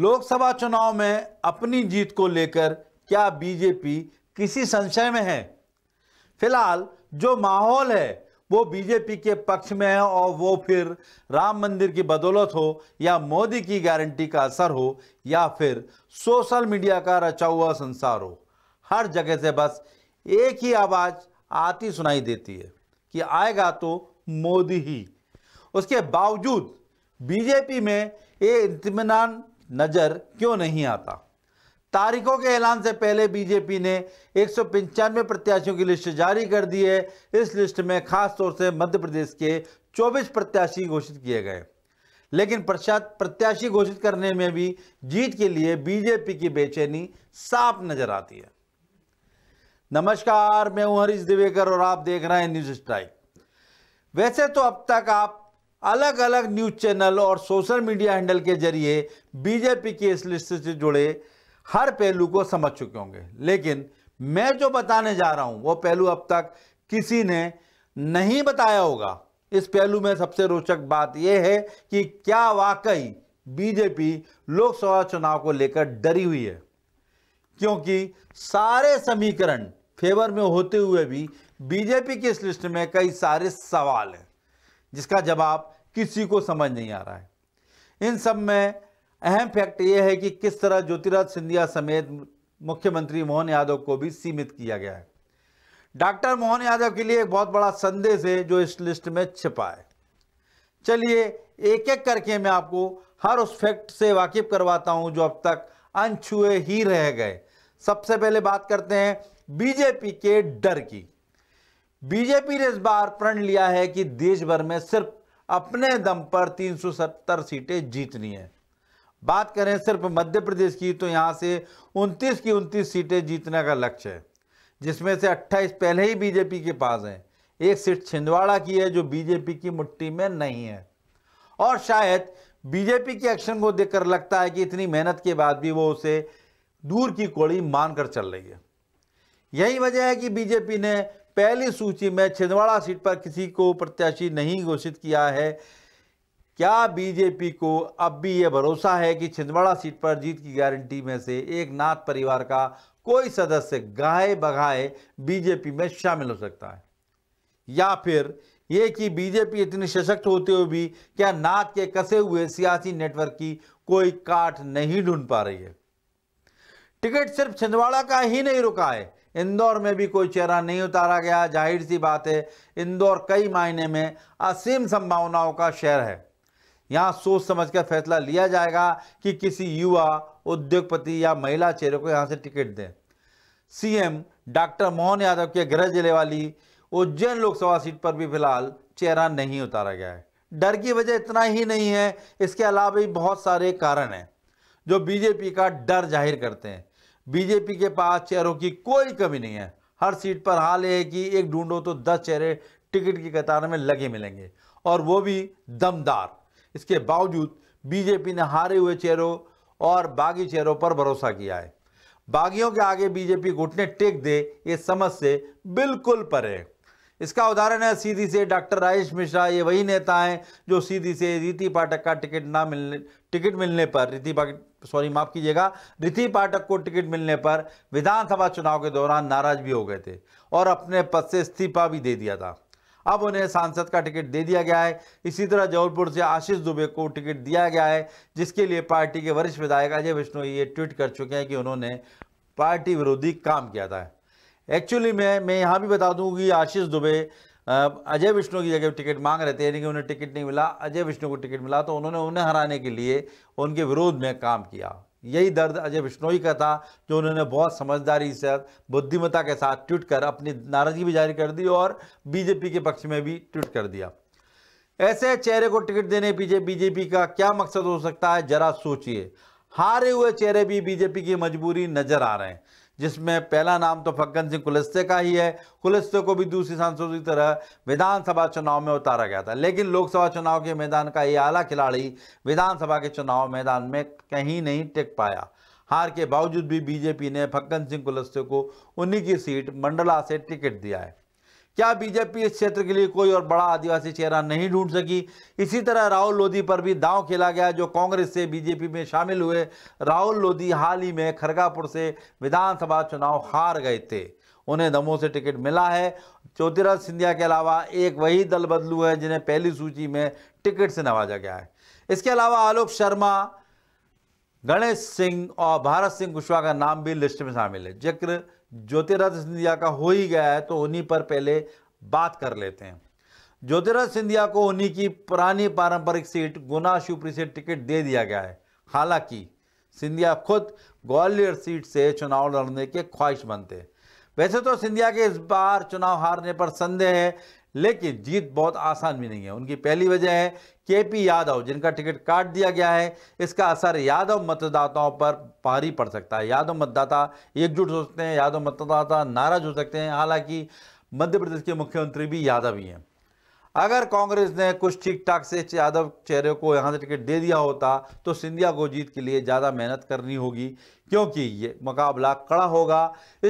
लोकसभा चुनाव में अपनी जीत को लेकर क्या बीजेपी किसी संशय में है फिलहाल जो माहौल है वो बीजेपी के पक्ष में है और वो फिर राम मंदिर की बदौलत हो या मोदी की गारंटी का असर हो या फिर सोशल मीडिया का रचा हुआ संसार हो हर जगह से बस एक ही आवाज़ आती सुनाई देती है कि आएगा तो मोदी ही उसके बावजूद बीजेपी में ये इतमान नज़र क्यों नहीं आता तारीखों के ऐलान से पहले बीजेपी ने एक प्रत्याशियों की लिस्ट जारी कर दी है इस लिस्ट में खास तौर से मध्य प्रदेश के 24 प्रत्याशी घोषित किए गए लेकिन पश्चात प्रत्याशी घोषित करने में भी जीत के लिए बीजेपी की बेचैनी साफ नजर आती है नमस्कार मैं हूं हरीश दिवेकर और आप देख रहे हैं न्यूज स्ट्राइक वैसे तो अब तक आप अलग अलग न्यूज़ चैनल और सोशल मीडिया हैंडल के जरिए बीजेपी की इस लिस्ट से जुड़े हर पहलू को समझ चुके होंगे लेकिन मैं जो बताने जा रहा हूं वो पहलू अब तक किसी ने नहीं बताया होगा इस पहलू में सबसे रोचक बात यह है कि क्या वाकई बीजेपी लोकसभा चुनाव को लेकर डरी हुई है क्योंकि सारे समीकरण फेवर में होते हुए भी बीजेपी की इस लिस्ट में कई सारे सवाल हैं जिसका जवाब किसी को समझ नहीं आ रहा है इन सब में अहम फैक्ट यह है कि किस तरह ज्योतिराज सिंधिया समेत मुख्यमंत्री मोहन यादव को भी सीमित किया गया है डॉक्टर मोहन यादव के लिए एक बहुत बड़ा संदेश है जो इस लिस्ट में छिपा है चलिए एक एक करके मैं आपको हर उस फैक्ट से वाकिफ करवाता हूं जो अब तक अनछुए ही रह गए सबसे पहले बात करते हैं बीजेपी के डर की बीजेपी ने इस बार प्रण लिया है कि देश भर में सिर्फ अपने दम पर 370 सीटें जीतनी है बात करें सिर्फ मध्य प्रदेश की तो यहाँ से 29 की 29 सीटें जीतने का लक्ष्य है जिसमें से 28 पहले ही बीजेपी के पास हैं एक सीट छिंदवाड़ा की है जो बीजेपी की मुट्ठी में नहीं है और शायद बीजेपी के एक्शन को देखकर लगता है कि इतनी मेहनत के बाद भी वो उसे दूर की कोड़ी मानकर चल रही है यही वजह है कि बीजेपी ने पहली सूची में छिंदवाड़ा सीट पर किसी को प्रत्याशी नहीं घोषित किया है क्या बीजेपी को अब भी यह भरोसा है कि छिंदवाड़ा सीट पर जीत की गारंटी में से एक नाथ परिवार का कोई सदस्य गाय बघाए बीजेपी में शामिल हो सकता है या फिर ये कि बीजेपी इतनी सशक्त होते हुए भी क्या नाथ के कसे हुए सियासी नेटवर्क की कोई काट नहीं ढूंढ पा रही है टिकट सिर्फ छिंदवाड़ा का ही नहीं रुका है इंदौर में भी कोई चेहरा नहीं उतारा गया जाहिर सी बात है इंदौर कई मायने में असीम संभावनाओं का शहर है यहाँ सोच समझ कर फैसला लिया जाएगा कि किसी युवा उद्योगपति या महिला चेहरे को यहाँ से टिकट दें सीएम डॉक्टर मोहन यादव के गृह जिले वाली उज्जैन लोकसभा सीट पर भी फिलहाल चेहरा नहीं उतारा गया है डर की वजह इतना ही नहीं है इसके अलावा भी बहुत सारे कारण हैं जो बीजेपी का डर जाहिर करते हैं बीजेपी के पास चेहरों की कोई कमी नहीं है हर सीट पर हाल है कि एक ढूंढो तो दस चेहरे टिकट की कतार में लगे मिलेंगे और वो भी दमदार इसके बावजूद बीजेपी ने हारे हुए चेहरों और बागी चेहरों पर भरोसा किया है बागियों के आगे बीजेपी घुटने टेक दे ये समझ से बिल्कुल परे इसका उदाहरण है सीधी से डॉक्टर राजेश मिश्रा ये वही नेता हैं जो सीधी से रीति पाठक का टिकट ना मिलने टिकट मिलने पर रीति सॉरी माफ कीजिएगा रिति पाठक को टिकट मिलने पर विधानसभा चुनाव के दौरान नाराज भी हो गए थे और अपने पद से इस्तीफा भी दे दिया था अब उन्हें सांसद का टिकट दे दिया गया है इसी तरह जबलपुर से आशीष दुबे को टिकट दिया गया है जिसके लिए पार्टी के वरिष्ठ विधायक अजय विष्णु ये ट्वीट कर चुके हैं कि उन्होंने पार्टी विरोधी काम किया था एक्चुअली मैं मैं यहाँ भी बता दूँ कि आशीष दुबे अजय विष्णु की जगह टिकट मांग रहे थे यानी कि उन्हें टिकट नहीं मिला अजय विष्णु को टिकट मिला तो उन्होंने उन्हें हराने के लिए उनके विरोध में काम किया यही दर्द अजय ही का था जो उन्होंने बहुत समझदारी से बुद्धिमता के साथ ट्वीट कर अपनी नाराजगी भी जारी कर दी और बीजेपी के पक्ष में भी ट्वीट कर दिया ऐसे चेहरे को टिकट देने पीछे बीजेपी का क्या मकसद हो सकता है जरा सोचिए हारे हुए चेहरे भी बीजेपी की मजबूरी नजर आ रहे हैं जिसमें पहला नाम तो फग्गन सिंह कुलस्ते का ही है कुलस्ते को भी दूसरी सांसदों की तरह विधानसभा चुनाव में उतारा गया था लेकिन लोकसभा चुनाव के मैदान का ये आला खिलाड़ी विधानसभा के चुनाव मैदान में कहीं नहीं टिक पाया हार के बावजूद भी बीजेपी ने फग्गन सिंह कुलस्ते को उन्हीं की सीट मंडला से टिकट दिया है क्या बीजेपी इस क्षेत्र के लिए कोई और बड़ा आदिवासी चेहरा नहीं ढूंढ सकी इसी तरह राहुल लोधी पर भी दांव खेला गया जो कांग्रेस से बीजेपी में शामिल हुए राहुल लोधी हाल ही में खरगापुर से विधानसभा चुनाव हार गए थे उन्हें दमों से टिकट मिला है ज्योतिराज सिंधिया के अलावा एक वही दल बदलू है जिन्हें पहली सूची में टिकट से नवाजा गया है इसके अलावा आलोक शर्मा गणेश सिंह और भारत सिंह कुशवाहा का नाम भी लिस्ट में शामिल है जिक्र ज्योतिराज सिंधिया का हो ही गया है तो उन्हीं पर पहले बात कर लेते हैं ज्योतिराज सिंधिया को उन्हीं की पुरानी पारंपरिक सीट गुना शिवपुरी से टिकट दे दिया गया है हालांकि सिंधिया खुद ग्वालियर सीट से चुनाव लड़ने के ख्वाहिश बनते वैसे तो सिंधिया के इस बार चुनाव हारने पर संदेह है लेकिन जीत बहुत आसान भी नहीं है उनकी पहली वजह है केपी यादव जिनका टिकट काट दिया गया है इसका असर यादव मतदाताओं पर भारी पड़ सकता है यादव मतदाता एकजुट हो सकते हैं यादव मतदाता नाराज हो सकते हैं हालांकि मध्य प्रदेश के मुख्यमंत्री भी यादव ही हैं अगर कांग्रेस ने कुछ ठीक ठाक से यादव चेहरे को यहाँ से टिकट दे दिया होता तो सिंधिया को जीत के लिए ज़्यादा मेहनत करनी होगी क्योंकि ये मुकाबला कड़ा होगा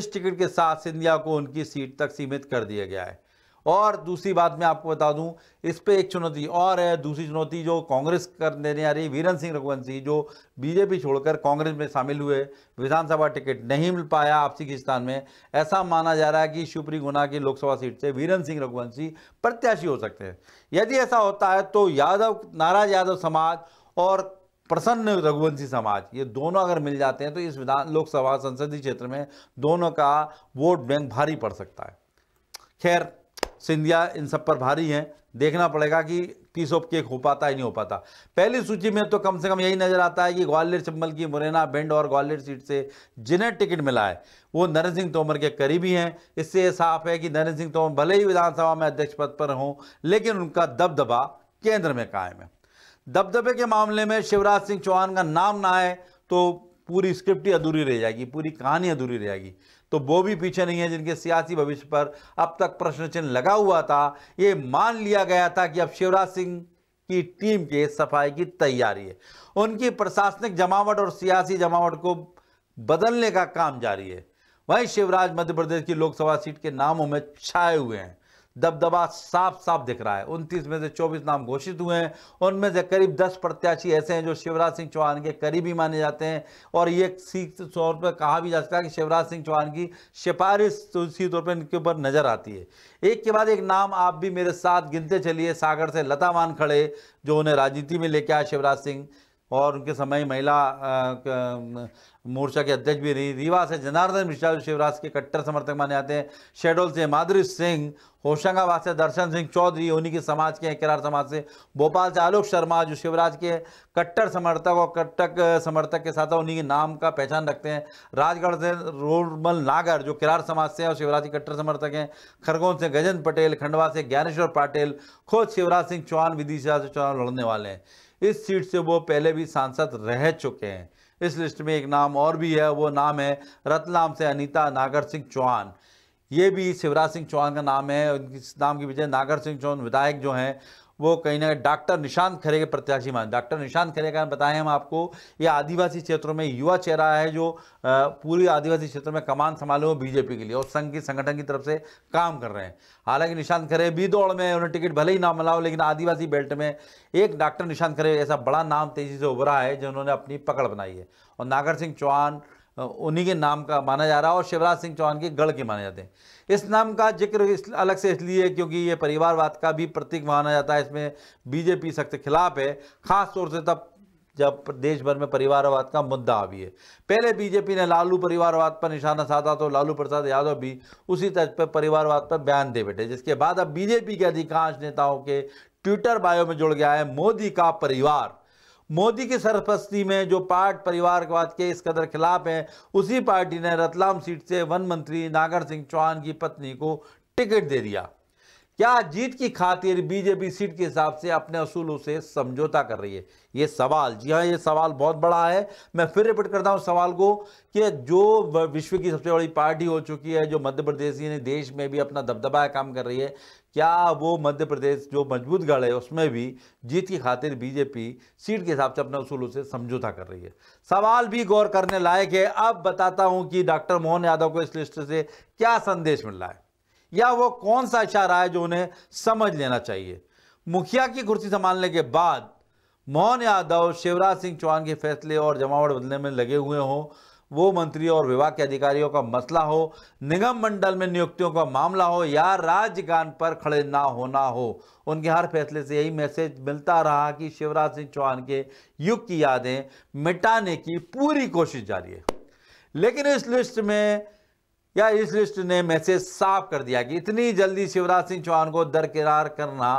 इस टिकट के साथ सिंधिया को उनकी सीट तक सीमित कर दिया गया है और दूसरी बात मैं आपको बता दूं इस पे एक चुनौती और है दूसरी चुनौती जो कांग्रेस कर देने आ रही वीरन सिंह रघुवंशी जो बीजेपी छोड़कर कांग्रेस में शामिल हुए विधानसभा टिकट नहीं मिल पाया आपसी खिस्तान में ऐसा माना जा रहा है कि शिवपुरी गुना की लोकसभा सीट से वीरन सिंह रघुवंशी प्रत्याशी हो सकते हैं यदि ऐसा होता है तो यादव नाराज यादव समाज और प्रसन्न रघुवंशी समाज ये दोनों अगर मिल जाते हैं तो इस विधान लोकसभा संसदीय क्षेत्र में दोनों का वोट बैंक भारी पड़ सकता है खैर सिंधिया इन सब पर भारी हैं देखना पड़ेगा कि पीस ऑफ केक हो पाता है नहीं हो पाता पहली सूची में तो कम से कम यही नज़र आता है कि ग्वालियर चंबल की मुरैना बेंड और ग्वालियर सीट से जिन्हें टिकट मिला है वो नरेंद्र सिंह तोमर के करीबी हैं इससे ये साफ है कि नरेंद्र सिंह तोमर भले ही विधानसभा में अध्यक्ष पद पर हों लेकिन उनका दबदबा केंद्र में कायम है दबदबे के मामले में शिवराज सिंह चौहान का नाम ना आए तो पूरी स्क्रिप्ट ही अधूरी रह जाएगी पूरी कहानी अधूरी रह जाएगी तो वो भी पीछे नहीं है जिनके सियासी भविष्य पर अब तक प्रश्न चिन्ह लगा हुआ था ये मान लिया गया था कि अब शिवराज सिंह की टीम के सफाई की तैयारी है उनकी प्रशासनिक जमावट और सियासी जमावट को बदलने का काम जारी है वहीं शिवराज मध्य प्रदेश की लोकसभा सीट के नामों में छाए हुए हैं दबदबा साफ साफ दिख रहा है उनतीस में से चौबीस नाम घोषित हुए हैं उनमें से करीब दस प्रत्याशी ऐसे हैं जो शिवराज सिंह चौहान के करीबी माने जाते हैं और ये सीख तौर पर कहा भी जा सकता है कि शिवराज सिंह चौहान की सिफारिश तो इसी तौर पर इनके ऊपर नज़र आती है एक के बाद एक नाम आप भी मेरे साथ गिनते चलिए सागर से लता मान खड़े जो उन्हें राजनीति में लेके आए शिवराज सिंह और उनके समय महिला मोर्चा के अध्यक्ष भी रही रीवा से जनार्दन मिश्रा जो शिवराज के कट्टर समर्थक माने जाते हैं शेडोल से माधुरी सिंह होशंगाबाद से दर्शन सिंह चौधरी उन्हीं के समाज के हैं किरार समाज से भोपाल से आलोक शर्मा जो शिवराज के कट्टर समर्थक और कट्टक समर्थक के साथ उन्हीं के नाम का पहचान रखते हैं राजगढ़ से रोडमल नागर जो किरार समाज से हैं और शिवराज के कट्टर समर्थक हैं खरगोन से गजन पटेल खंडवा से ज्ञानेश्वर पाटिल खुद शिवराज सिंह चौहान विदिशा से चुनाव लड़ने वाले हैं इस सीट से वो पहले भी सांसद रह चुके हैं इस लिस्ट में एक नाम और भी है वो नाम है रतलाम से अनिता नागर सिंह चौहान ये भी शिवराज सिंह चौहान का नाम है उनके नाम की वजह नागर सिंह चौहान विधायक जो हैं वो कहीं ना कहीं डॉक्टर निशांत खरे के प्रत्याशी मान डॉक्टर निशांत खरे का बताएं हम आपको ये आदिवासी क्षेत्रों में युवा चेहरा है जो पूरी आदिवासी क्षेत्र में कमान संभाले हुए बीजेपी के लिए और संघ की संगठन की तरफ से काम कर रहे हैं हालांकि निशांत खरे भी दौड़ में उन्हें टिकट भले ही ना मिला हो लेकिन आदिवासी बेल्ट में एक डॉक्टर निशांत खरे ऐसा बड़ा नाम तेजी से उभरा है जिन्होंने अपनी पकड़ बनाई है और नागर सिंह चौहान उन्हीं के नाम का माना जा रहा है और शिवराज सिंह चौहान के गढ़ के माने जाते हैं इस नाम का जिक्र इस अलग से इसलिए क्योंकि ये परिवारवाद का भी प्रतीक माना जाता है इसमें बीजेपी सख्त खिलाफ है खास तौर से तब जब देश भर में परिवारवाद का मुद्दा आ भी है पहले बीजेपी ने लालू परिवारवाद पर निशाना साधा तो लालू प्रसाद यादव भी उसी तर्ज पर परिवारवाद पर बयान दे बैठे जिसके बाद अब बीजेपी के अधिकांश नेताओं के ट्विटर बायो में जुड़ गया है मोदी का परिवार मोदी की सरपस्ती में जो पार्ट परिवारवाद के इस कदर खिलाफ है उसी पार्टी ने रतलाम सीट से वन मंत्री नागर सिंह चौहान की पत्नी को टिकट दे दिया क्या जीत की खातिर बीजेपी सीट के हिसाब से अपने असूलों से समझौता कर रही है ये सवाल जी हाँ ये सवाल बहुत बड़ा है मैं फिर रिपीट करता हूँ सवाल को कि जो विश्व की सबसे बड़ी पार्टी हो चुकी है जो मध्य प्रदेश ने देश में भी अपना दबदबा काम कर रही है क्या वो मध्य प्रदेश जो मजबूत गढ़ है उसमें भी जीत की खातिर बीजेपी सीट के हिसाब से अपने उसूलों से समझौता कर रही है सवाल भी गौर करने लायक है अब बताता हूं कि डॉक्टर मोहन यादव को इस लिस्ट से क्या संदेश मिल रहा है या वो कौन सा इशारा है जो उन्हें समझ लेना चाहिए मुखिया की कुर्सी संभालने के बाद मोहन यादव शिवराज सिंह चौहान के फैसले और जमावट बदलने में लगे हुए हों वो मंत्री और विभाग के अधिकारियों का मसला हो निगम मंडल में नियुक्तियों का मामला हो या राजगान पर खड़े ना होना हो उनके हर फैसले से यही मैसेज मिलता रहा कि शिवराज सिंह चौहान के युग की यादें मिटाने की पूरी कोशिश जारी है लेकिन इस लिस्ट में या इस लिस्ट ने मैसेज साफ कर दिया कि इतनी जल्दी शिवराज सिंह चौहान को दरकिनार करना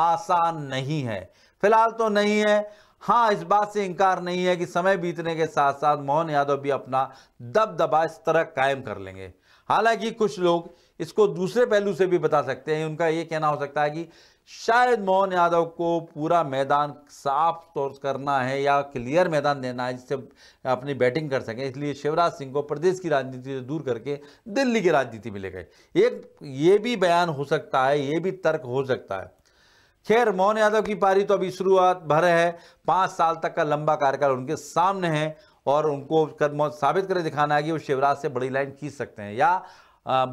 आसान नहीं है फिलहाल तो नहीं है हाँ इस बात से इंकार नहीं है कि समय बीतने के साथ साथ मोहन यादव भी अपना दबदबा इस तरह कायम कर लेंगे हालांकि कुछ लोग इसको दूसरे पहलू से भी बता सकते हैं उनका ये कहना हो सकता है कि शायद मोहन यादव को पूरा मैदान साफ तौर करना है या क्लियर मैदान देना है जिससे अपनी बैटिंग कर सकें इसलिए शिवराज सिंह को प्रदेश की राजनीति से दूर करके दिल्ली की राजनीति में ले गए एक ये भी बयान हो सकता है ये भी तर्क हो सकता है खैर मोहन यादव की पारी तो अभी शुरुआत भर है पाँच साल तक का लंबा कार्यकाल उनके सामने है और उनको कदम साबित करके दिखाना है कि वो शिवराज से बड़ी लाइन खींच सकते हैं या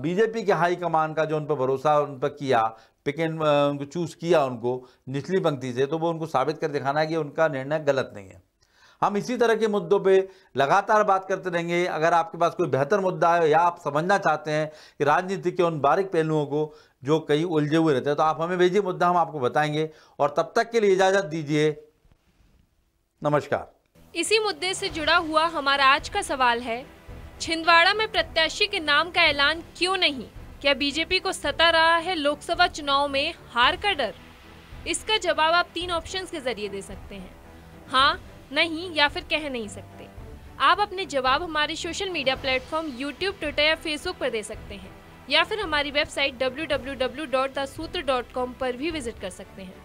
बीजेपी के हाईकमान का जो उन पर भरोसा उन पर किया पिक एंड उनको चूज़ किया उनको निचली पंक्ति से तो वो उनको साबित कर दिखाना है कि उनका निर्णय गलत नहीं है हम इसी तरह के मुद्दों पे लगातार बात करते रहेंगे अगर आपके पास कोई बेहतर मुद्दा है या आप समझना चाहते हैं कि राजनीति के उन बारीक पहलुओं को जो कहीं उलझे हुए रहते हैं तो आप हमें भेजिए मुद्दा हम आपको बताएंगे और तब तक के लिए इजाज़त दीजिए नमस्कार इसी मुद्दे से जुड़ा हुआ हमारा आज का सवाल है छिंदवाड़ा में प्रत्याशी के नाम का ऐलान क्यों नहीं क्या बीजेपी को सता रहा है लोकसभा चुनाव में हार का डर इसका जवाब आप तीन ऑप्शंस के जरिए दे सकते हैं हाँ नहीं या फिर कह नहीं सकते आप अपने जवाब हमारे social media platform YouTube Twitter या फेसबुक पर दे सकते हैं या फिर हमारी वेबसाइट डब्ल्यू पर भी विजिट कर सकते हैं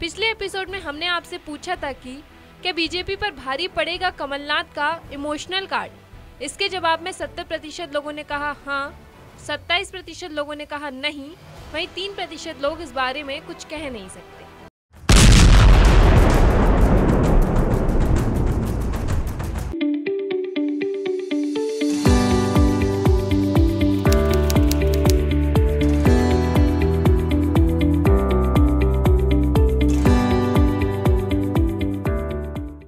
पिछले एपिसोड में हमने आपसे पूछा था कि क्या बीजेपी पर भारी पड़ेगा कमलनाथ का इमोशनल कार्ड इसके जवाब में 70 प्रतिशत लोगों ने कहा हाँ 27 प्रतिशत लोगों ने कहा नहीं वहीं 3 प्रतिशत लोग इस बारे में कुछ कह नहीं सकते